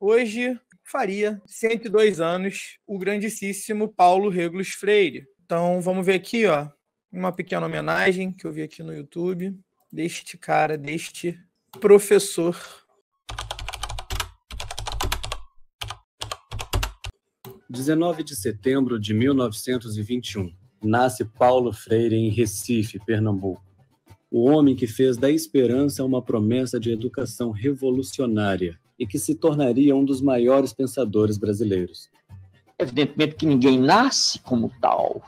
Hoje faria 102 anos o grandíssimo Paulo Regulus Freire. Então vamos ver aqui, ó, uma pequena homenagem que eu vi aqui no YouTube deste cara, deste professor. Dezenove de setembro de 1921, nasce Paulo Freire em Recife, Pernambuco. O homem que fez da esperança uma promessa de educação revolucionária e que se tornaria um dos maiores pensadores brasileiros. Evidentemente que ninguém nasce como tal.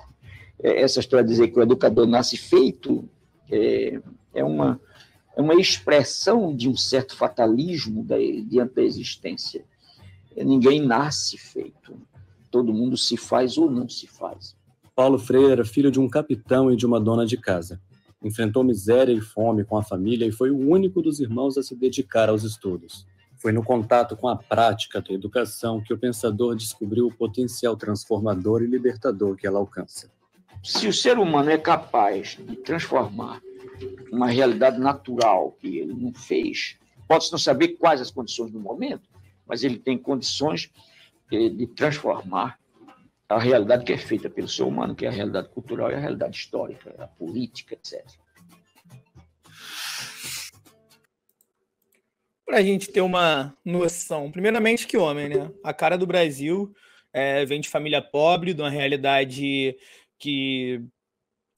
É, essa história de dizer que o educador nasce feito é, é uma, é uma expressão de um certo fatalismo da, diante da existência. É, ninguém nasce feito. Todo mundo se faz ou não se faz. Paulo Freire era filho de um capitão e de uma dona de casa. Enfrentou miséria e fome com a família e foi o único dos irmãos a se dedicar aos estudos. Foi no contato com a prática da educação que o pensador descobriu o potencial transformador e libertador que ela alcança. Se o ser humano é capaz de transformar uma realidade natural que ele não fez, pode-se não saber quais as condições do momento, mas ele tem condições eh, de transformar a realidade que é feita pelo ser humano, que é a realidade cultural e a realidade histórica, a política, etc. para a gente ter uma noção. Primeiramente, que homem, né? A cara do Brasil é, vem de família pobre, de uma realidade que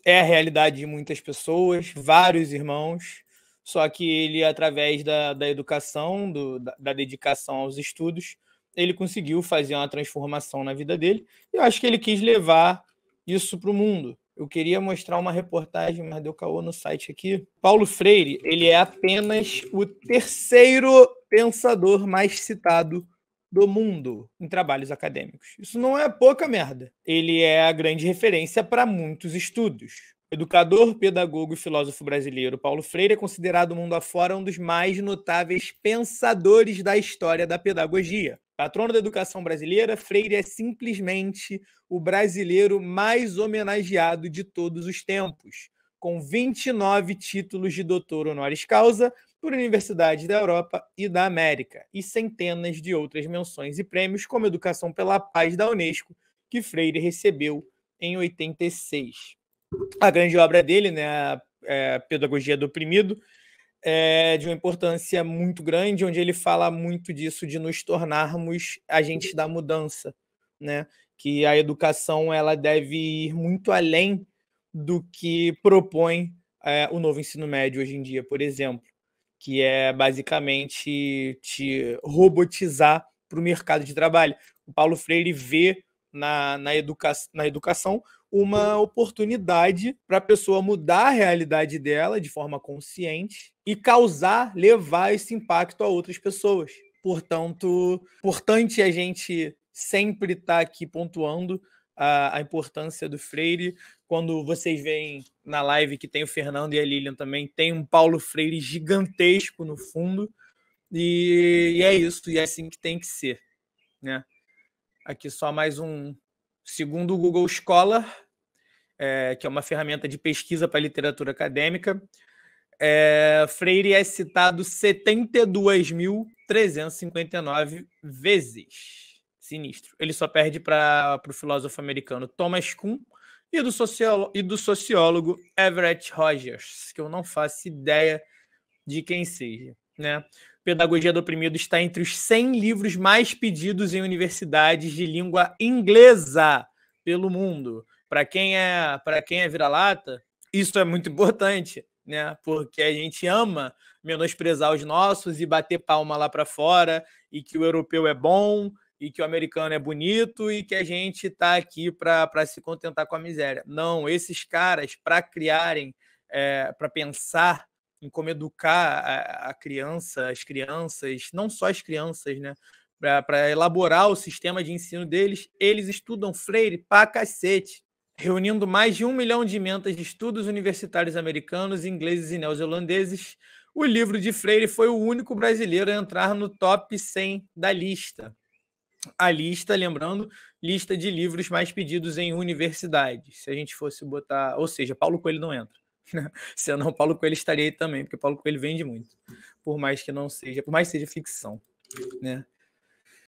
é a realidade de muitas pessoas, vários irmãos. Só que ele, através da, da educação, do, da, da dedicação aos estudos, ele conseguiu fazer uma transformação na vida dele. E eu acho que ele quis levar isso para o mundo. Eu queria mostrar uma reportagem, mas deu caô no site aqui. Paulo Freire, ele é apenas o terceiro pensador mais citado do mundo em trabalhos acadêmicos. Isso não é pouca merda. Ele é a grande referência para muitos estudos. Educador, pedagogo e filósofo brasileiro Paulo Freire é considerado mundo afora um dos mais notáveis pensadores da história da pedagogia. Patrono da educação brasileira, Freire é simplesmente o brasileiro mais homenageado de todos os tempos, com 29 títulos de doutor honoris causa por universidades da Europa e da América, e centenas de outras menções e prêmios, como Educação pela Paz da Unesco, que Freire recebeu em 86. A grande obra dele, né, a é, Pedagogia do Oprimido, é, de uma importância muito grande, onde ele fala muito disso de nos tornarmos agentes da mudança, né? Que a educação ela deve ir muito além do que propõe é, o novo ensino médio hoje em dia, por exemplo, que é basicamente te robotizar para o mercado de trabalho. O Paulo Freire vê na, na, educa na educação uma oportunidade para a pessoa mudar a realidade dela de forma consciente e causar, levar esse impacto a outras pessoas. Portanto, importante a gente sempre estar tá aqui pontuando a, a, importância do Freire. Quando vocês veem na live que tem o Fernando e a Lilian também, tem um Paulo Freire gigantesco no fundo. E, e é isso, e é assim que tem que ser. Né? Aqui só mais um, Segundo o Google Scholar, é, que é uma ferramenta de pesquisa para literatura acadêmica, é, Freire é citado 72.359 vezes. Sinistro. Ele só perde para o filósofo americano Thomas Kuhn e do, e do sociólogo Everett Rogers, que eu não faço ideia de quem seja. Né? Pedagogia do Oprimido está entre os 100 livros mais pedidos em universidades de língua inglesa pelo mundo. Para quem é, para quem é vira-lata, isso é muito importante, né? Porque a gente ama menosprezar os nossos e bater palma lá para fora e que o europeu é bom e que o americano é bonito e que a gente está aqui para se contentar com a miséria. Não, esses caras, para criarem, é, para pensar em como educar a, a criança, as crianças, não só as crianças, né? Para elaborar o sistema de ensino deles, eles estudam Freire pra cacete, reunindo mais de um milhão de mentas de estudos universitários americanos, ingleses e neozelandeses. O livro de Freire foi o único brasileiro a entrar no top 100 da lista. A lista, lembrando, lista de livros mais pedidos em universidades. Se a gente fosse botar, ou seja, Paulo Coelho não entra. Senão Paulo Coelho estaria aí também, porque Paulo Coelho vende muito, por mais que não seja, por mais que seja ficção, né?